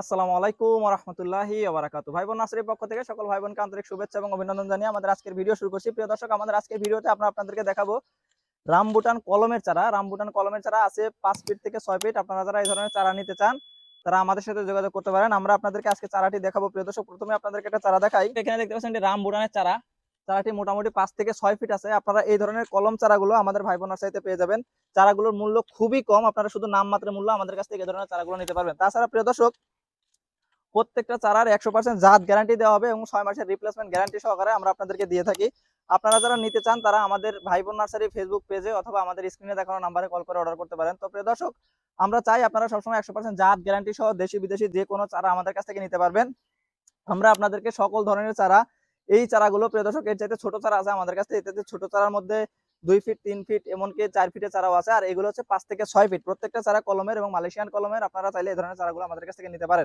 আসসালামু আলাইকুম রহমতুল্লাহ আবরাকাত ভাই বোন নাসরের পক্ষ থেকে সকল ভাই বোনকে আন্তরিক শুভেচ্ছা এবং অভিনন্দন জানিয়ে আমাদের আজকের ভিডিও শুরু করছি প্রিয় দর্শক আমাদের আজকের ভিডিওতে আমরা আপনাদেরকে দেখাবো রামবুটান কলমের চারা রামবুটান কলমের চারা আছে পাঁচ ফিট থেকে ছয় ফিট আপনারা যারা এই ধরনের চারা নিতে চান তারা আমাদের সাথে যোগাযোগ করতে পারেন আমরা আপনাদেরকে আজকে চারাটি দেখাবো প্রিয় দর্শক প্রথমে আপনাদেরকে একটা চারা দেখাই এখানে দেখতে পাচ্ছেন রামবুটানের চারা চারাটি মোটামুটি পাঁচ থেকে ছয় ফিট আছে আপনারা এই ধরনের কলম চারাগুলো আমাদের ভাই বোনার সাথে পেয়ে যাবেন চারাগুলোর মূল্য খুবই কম আপনারা শুধু নাম মাত্র মূল্য আমাদের কাছ থেকে এই ধরনের চারাগুলো নিতে পারবেন তাছাড়া প্রিয় দর্শক প্রত্যেকটা চারার একশো পার্সেন্ট জাত গ্যারান্টি দেওয়া হবে এবং ছয় মাসের রিপ্লেসমেন্ট গ্যারান্টি সহকারে আমরা আপনাদেরকে দিয়ে থাকি আপনারা যারা নিতে চান তারা আমাদের ভাইবোন নার্সারি ফেসবুক পেজে অথবা আমাদের স্ক্রিনে দেখানো নাম্বারে কল করে অর্ডার করতে পারেন তো প্রিয় দর্শক আমরা চাই আপনারা সবসময় একশো পার্সেন্ট জাত গ্যারান্টি সহ দেশি বিদেশি যে কোনো চারা আমাদের কাছ থেকে নিতে পারবেন আমরা আপনাদেরকে সকল ধরনের চারা এই চারাগুলো প্রিয় দর্শক এর চাইতে ছোট চারা আছে আমাদের কাছে এতে ছোট চারার মধ্যে দুই ফিট তিন ফিট এমনকি চার ফিটের চারাও আছে আর এগুলো হচ্ছে পাঁচ থেকে ছয় ফিট প্রত্যেকটা চারা কলমের এবং মালয়েশিয়ান কলমের আপনারা চাইলে এই ধরনের চারাগুলো আমাদের কাছ থেকে নিতে পারেন